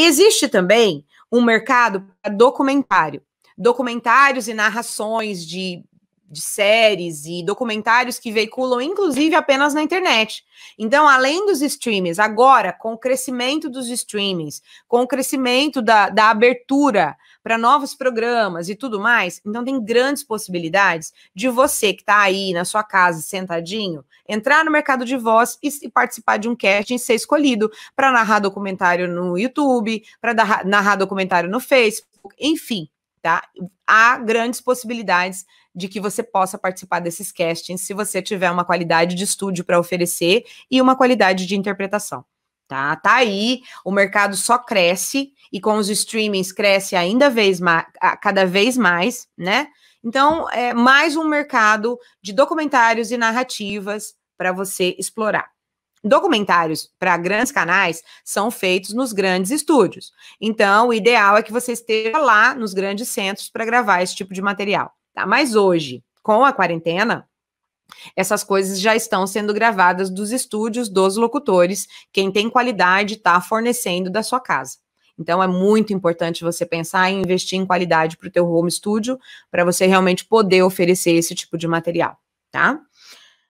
Existe também um mercado para documentário. Documentários e narrações de, de séries e documentários que veiculam, inclusive, apenas na internet. Então, além dos streamings, agora, com o crescimento dos streamings, com o crescimento da, da abertura para novos programas e tudo mais. Então, tem grandes possibilidades de você que está aí na sua casa, sentadinho, entrar no mercado de voz e participar de um casting ser escolhido para narrar documentário no YouTube, para narrar documentário no Facebook, enfim, tá? Há grandes possibilidades de que você possa participar desses castings se você tiver uma qualidade de estúdio para oferecer e uma qualidade de interpretação tá? Tá aí, o mercado só cresce e com os streamings cresce ainda vez mais, cada vez mais, né? Então, é mais um mercado de documentários e narrativas para você explorar. Documentários para grandes canais são feitos nos grandes estúdios. Então, o ideal é que você esteja lá nos grandes centros para gravar esse tipo de material, tá? Mas hoje, com a quarentena, essas coisas já estão sendo gravadas dos estúdios dos locutores. Quem tem qualidade está fornecendo da sua casa. Então é muito importante você pensar em investir em qualidade para o teu home studio, para você realmente poder oferecer esse tipo de material, tá?